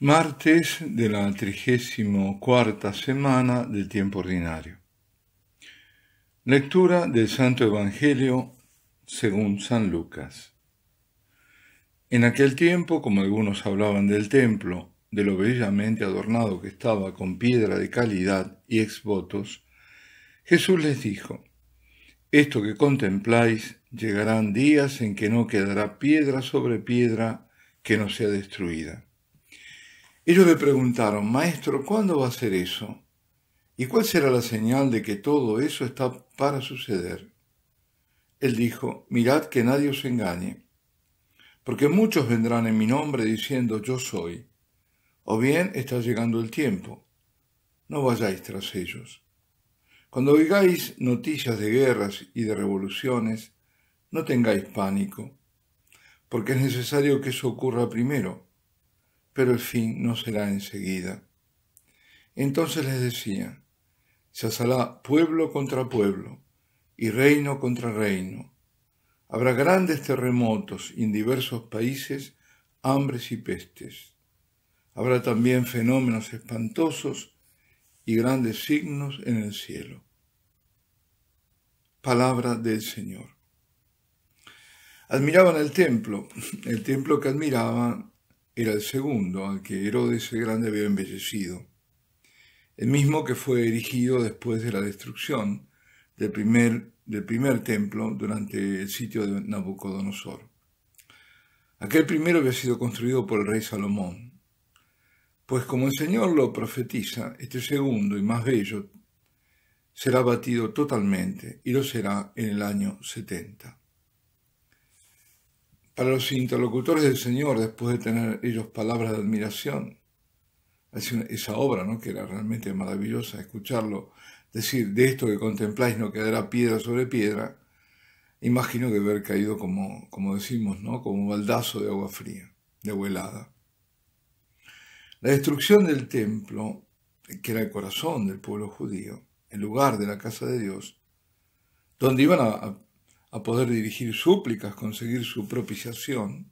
Martes de la 34 semana del tiempo ordinario. Lectura del Santo Evangelio según San Lucas. En aquel tiempo, como algunos hablaban del templo, de lo bellamente adornado que estaba con piedra de calidad y exvotos, Jesús les dijo, Esto que contempláis, llegarán días en que no quedará piedra sobre piedra que no sea destruida. Ellos le preguntaron, Maestro, ¿cuándo va a ser eso? ¿Y cuál será la señal de que todo eso está para suceder? Él dijo, Mirad que nadie os engañe, porque muchos vendrán en mi nombre diciendo, Yo soy, o bien está llegando el tiempo, no vayáis tras ellos. Cuando oigáis noticias de guerras y de revoluciones, no tengáis pánico, porque es necesario que eso ocurra primero pero el fin no será enseguida. Entonces les decía, se asalá pueblo contra pueblo y reino contra reino. Habrá grandes terremotos en diversos países, hambres y pestes. Habrá también fenómenos espantosos y grandes signos en el cielo. Palabra del Señor. Admiraban el templo, el templo que admiraban era el segundo al que Herodes el Grande había embellecido, el mismo que fue erigido después de la destrucción del primer, del primer templo durante el sitio de Nabucodonosor. Aquel primero había sido construido por el rey Salomón. Pues como el Señor lo profetiza, este segundo y más bello será batido totalmente y lo será en el año 70. Para los interlocutores del Señor, después de tener ellos palabras de admiración, esa obra, ¿no? que era realmente maravillosa, escucharlo decir, de esto que contempláis no quedará piedra sobre piedra, imagino que haber caído como, como decimos, ¿no? como un baldazo de agua fría, de agua helada. La destrucción del templo, que era el corazón del pueblo judío, el lugar de la casa de Dios, donde iban a, a poder dirigir súplicas, conseguir su propiciación,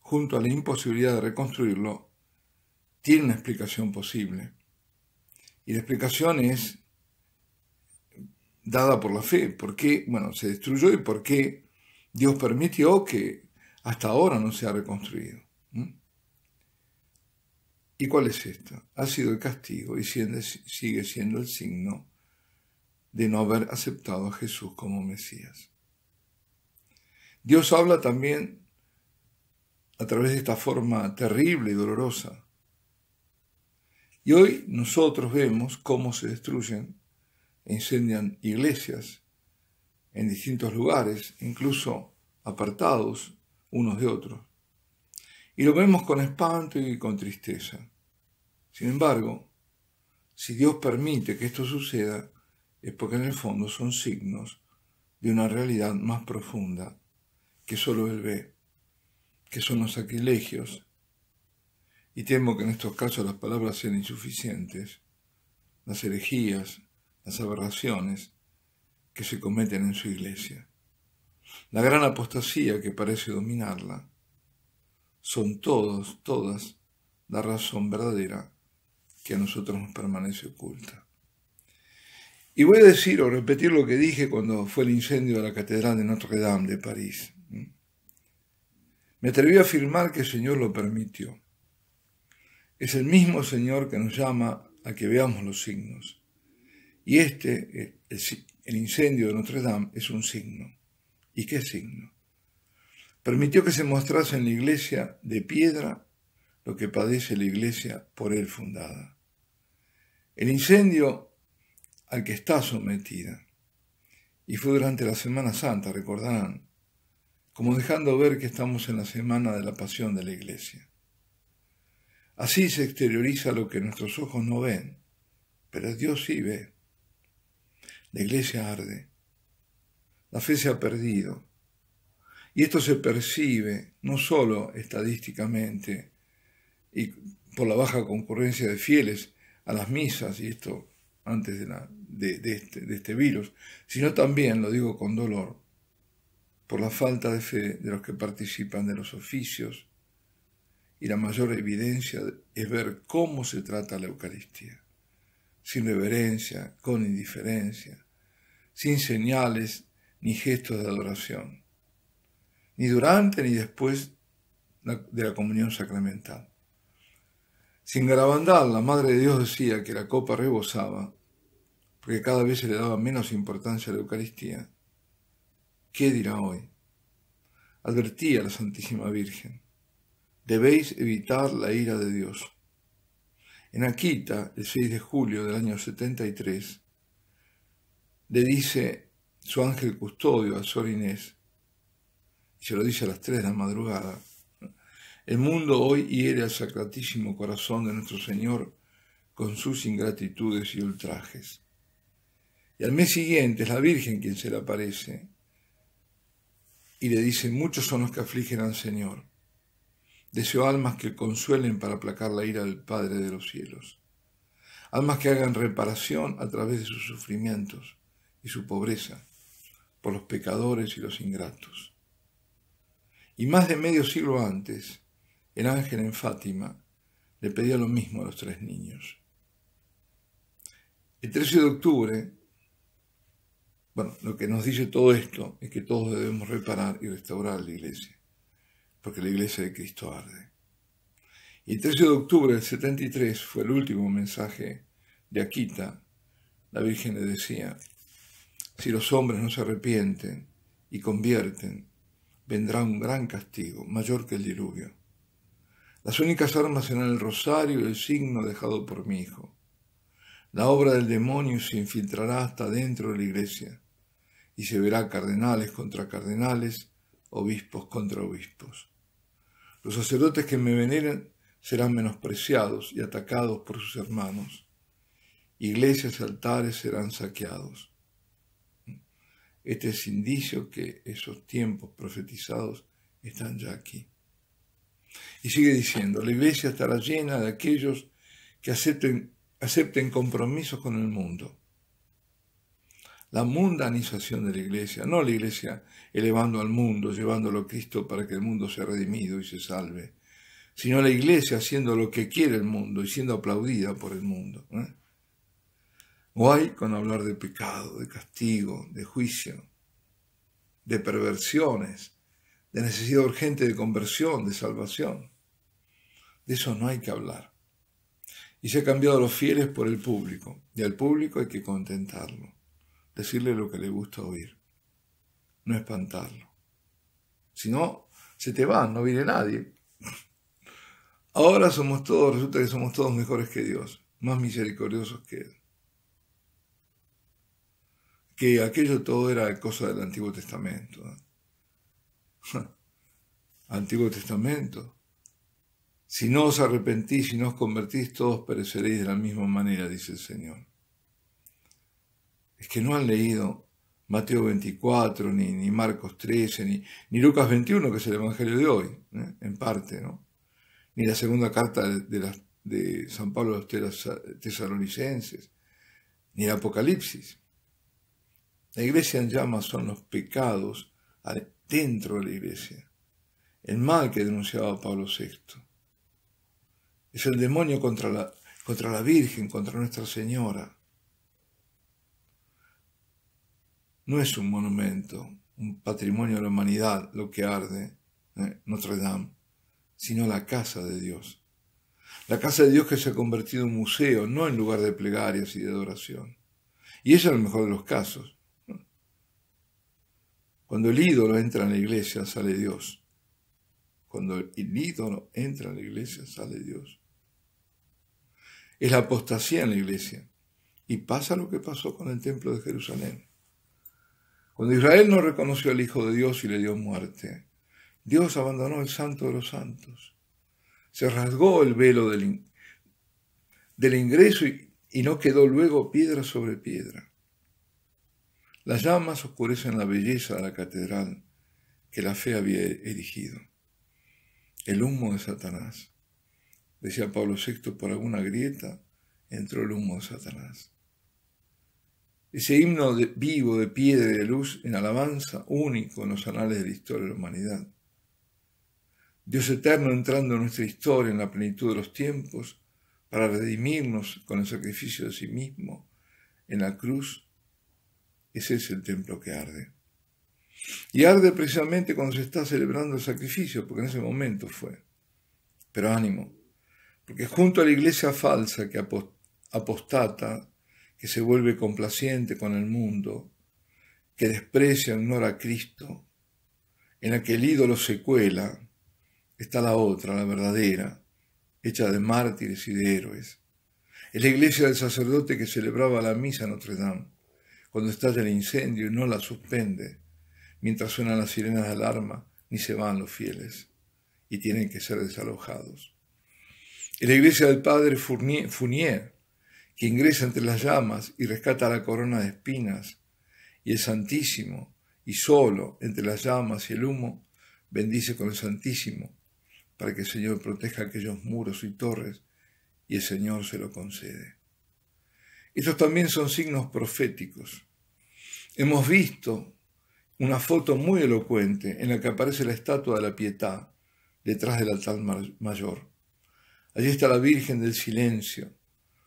junto a la imposibilidad de reconstruirlo, tiene una explicación posible. Y la explicación es dada por la fe, por qué, bueno, se destruyó y por qué Dios permitió que hasta ahora no se ha reconstruido. ¿Y cuál es esta? Ha sido el castigo y sigue siendo el signo de no haber aceptado a Jesús como Mesías. Dios habla también a través de esta forma terrible y dolorosa. Y hoy nosotros vemos cómo se destruyen e incendian iglesias en distintos lugares, incluso apartados unos de otros. Y lo vemos con espanto y con tristeza. Sin embargo, si Dios permite que esto suceda, es porque en el fondo son signos de una realidad más profunda que solo Él ve, que son los sacrilegios, y temo que en estos casos las palabras sean insuficientes, las herejías, las aberraciones que se cometen en su iglesia, la gran apostasía que parece dominarla, son todos, todas, la razón verdadera que a nosotros nos permanece oculta. Y voy a decir o repetir lo que dije cuando fue el incendio de la Catedral de Notre Dame de París. Me atreví a afirmar que el Señor lo permitió. Es el mismo Señor que nos llama a que veamos los signos. Y este, eh, el incendio de Notre Dame, es un signo. ¿Y qué signo? Permitió que se mostrase en la iglesia de piedra lo que padece la iglesia por él fundada. El incendio al que está sometida. Y fue durante la Semana Santa, recordarán, como dejando ver que estamos en la semana de la pasión de la iglesia. Así se exterioriza lo que nuestros ojos no ven, pero Dios sí ve. La iglesia arde. La fe se ha perdido. Y esto se percibe no solo estadísticamente y por la baja concurrencia de fieles a las misas, y esto antes de, este, de este virus, sino también, lo digo con dolor, por la falta de fe de los que participan de los oficios, y la mayor evidencia es ver cómo se trata la Eucaristía, sin reverencia, con indiferencia, sin señales ni gestos de adoración, ni durante ni después de la comunión sacramental. Sin garabandal, la Madre de Dios decía que la copa rebosaba, porque cada vez se le daba menos importancia a la Eucaristía, ¿Qué dirá hoy? Advertía la Santísima Virgen, debéis evitar la ira de Dios. En Aquita, el 6 de julio del año 73, le dice su ángel custodio a Sor Inés, y se lo dice a las 3 de la madrugada, el mundo hoy hiere al sacratísimo corazón de nuestro Señor con sus ingratitudes y ultrajes. Y al mes siguiente es la Virgen quien se le aparece y le dice, muchos son los que afligen al Señor. Deseo almas que consuelen para aplacar la ira del Padre de los cielos. Almas que hagan reparación a través de sus sufrimientos y su pobreza por los pecadores y los ingratos. Y más de medio siglo antes, el ángel en Fátima le pedía lo mismo a los tres niños. El 13 de octubre bueno, lo que nos dice todo esto es que todos debemos reparar y restaurar la iglesia, porque la iglesia de Cristo arde. Y el 13 de octubre del 73 fue el último mensaje de Aquita. La Virgen le decía, si los hombres no se arrepienten y convierten, vendrá un gran castigo, mayor que el diluvio. Las únicas armas serán el rosario y el signo dejado por mi hijo. La obra del demonio se infiltrará hasta dentro de la iglesia y se verá cardenales contra cardenales, obispos contra obispos. Los sacerdotes que me veneren serán menospreciados y atacados por sus hermanos. Iglesias y altares serán saqueados. Este es indicio que esos tiempos profetizados están ya aquí. Y sigue diciendo, la iglesia estará llena de aquellos que acepten acepten compromisos con el mundo. La mundanización de la iglesia, no la iglesia elevando al mundo, llevándolo a Cristo para que el mundo sea redimido y se salve, sino la iglesia haciendo lo que quiere el mundo y siendo aplaudida por el mundo. ¿eh? Guay con hablar de pecado, de castigo, de juicio, de perversiones, de necesidad urgente de conversión, de salvación. De eso no hay que hablar. Y se ha cambiado a los fieles por el público, y al público hay que contentarlo, decirle lo que le gusta oír, no espantarlo. Si no, se te va no viene nadie. Ahora somos todos, resulta que somos todos mejores que Dios, más misericordiosos que Él. Que aquello todo era cosa del Antiguo Testamento. ¿eh? Antiguo Testamento, si no os arrepentís y no os convertís, todos pereceréis de la misma manera, dice el Señor. Es que no han leído Mateo 24, ni, Marcos 13, ni, ni, Lucas 21, que es el Evangelio de hoy, ¿eh? en parte, ¿no? Ni la segunda carta de, San Pablo a los tesalonicenses, ni Apocalipsis. La iglesia en llamas son los pecados dentro de la iglesia, el mal que denunciaba Pablo VI es el demonio contra la, contra la Virgen, contra Nuestra Señora. No es un monumento, un patrimonio de la humanidad lo que arde eh, Notre Dame, sino la casa de Dios. La casa de Dios que se ha convertido en museo, no en lugar de plegarias y de adoración. Y eso es el mejor de los casos. Cuando el ídolo entra en la iglesia, sale Dios. Cuando el ídolo entra en la iglesia, sale Dios. Es la apostasía en la iglesia. Y pasa lo que pasó con el templo de Jerusalén. Cuando Israel no reconoció al Hijo de Dios y le dio muerte, Dios abandonó el santo de los santos. Se rasgó el velo del, ingreso y no quedó luego piedra sobre piedra. Las llamas oscurecen la belleza de la catedral que la fe había erigido el humo de Satanás. Decía Pablo VI, por alguna grieta entró el humo de Satanás. Ese himno vivo de piedra y de luz en alabanza, único en los anales de la historia de la humanidad. Dios eterno entrando en nuestra historia en la plenitud de los tiempos para redimirnos con el sacrificio de sí mismo en la cruz, ese es el templo que arde. Y arde precisamente cuando se está celebrando el sacrificio, porque en ese momento fue. Pero ánimo, porque junto a la iglesia falsa que apostata, que se vuelve complaciente con el mundo, que desprecia y ignora a Cristo, en aquel ídolo se cuela, está la otra, la verdadera, hecha de mártires y de héroes. Es la iglesia del sacerdote que celebraba la misa en Notre Dame, cuando está el incendio y no la suspende, mientras suenan las sirenas de alarma, ni se van los fieles, y tienen que ser desalojados. En la iglesia del padre Funier, que ingresa entre las llamas y rescata la corona de espinas, y el Santísimo, y solo entre las llamas y el humo, bendice con el Santísimo, para que el Señor proteja aquellos muros y torres, y el Señor se lo concede. Estos también son signos proféticos. Hemos visto una foto muy elocuente en la que aparece la estatua de la pietad detrás del altar mayor. Allí está la Virgen del Silencio,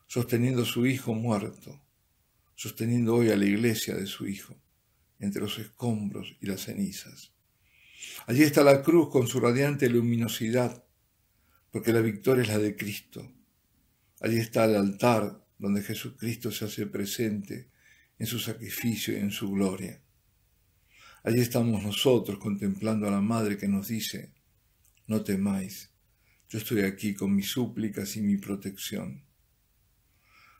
sosteniendo a su hijo muerto, sosteniendo hoy a la iglesia de su hijo, entre los escombros y las cenizas. Allí está la cruz con su radiante luminosidad, porque la victoria es la de Cristo. Allí está el altar donde Jesucristo se hace presente en su sacrificio y en su gloria. Allí estamos nosotros contemplando a la Madre que nos dice, no temáis, yo estoy aquí con mis súplicas y mi protección.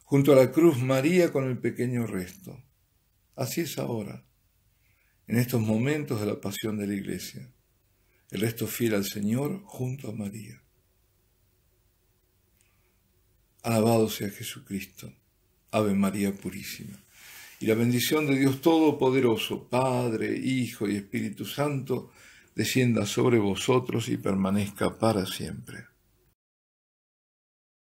Junto a la cruz María con el pequeño resto. Así es ahora, en estos momentos de la pasión de la Iglesia. El resto fiel al Señor junto a María. Alabado sea Jesucristo. Ave María Purísima. Y la bendición de Dios Todopoderoso, Padre, Hijo y Espíritu Santo, descienda sobre vosotros y permanezca para siempre.